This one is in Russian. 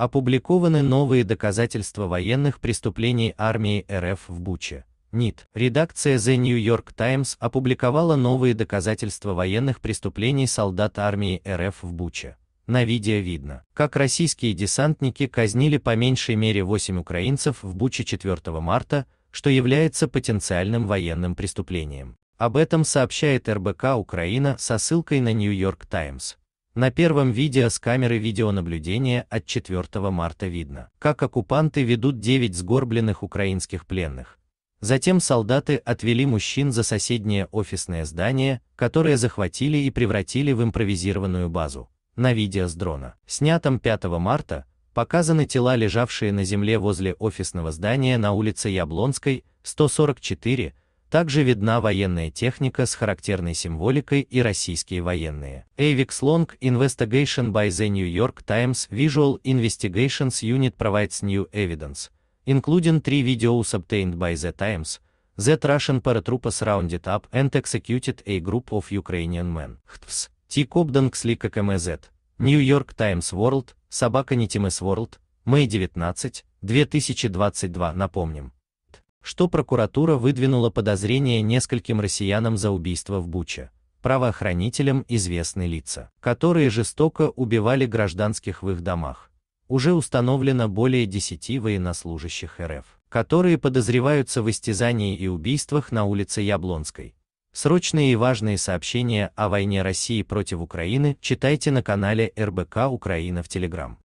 Опубликованы новые доказательства военных преступлений армии РФ в Буче. НИТ. Редакция The New York Times опубликовала новые доказательства военных преступлений солдат армии РФ в Буче. На видео видно, как российские десантники казнили по меньшей мере 8 украинцев в Буче 4 марта, что является потенциальным военным преступлением. Об этом сообщает РБК Украина со ссылкой на New York Times. На первом видео с камеры видеонаблюдения от 4 марта видно, как оккупанты ведут 9 сгорбленных украинских пленных. Затем солдаты отвели мужчин за соседнее офисное здание, которое захватили и превратили в импровизированную базу. На видео с дрона, снятом 5 марта, показаны тела, лежавшие на земле возле офисного здания на улице Яблонской, 144, также видна военная техника с характерной символикой и российские военные. AVIX Long Investigation by the New York Times Visual Investigations Unit provides new evidence, including three videos obtained by the Times, that Russian paratroopers rounded up and executed a group of Ukrainian men. ХТВС, Т. Кобдан Кслика КМЗ, New York Times World, Собака Нитимес World, Мэй 19, 2022, напомним что прокуратура выдвинула подозрение нескольким россиянам за убийство в Буче, правоохранителям известны лица, которые жестоко убивали гражданских в их домах. Уже установлено более 10 военнослужащих РФ, которые подозреваются в истязании и убийствах на улице Яблонской. Срочные и важные сообщения о войне России против Украины читайте на канале РБК Украина в Телеграм.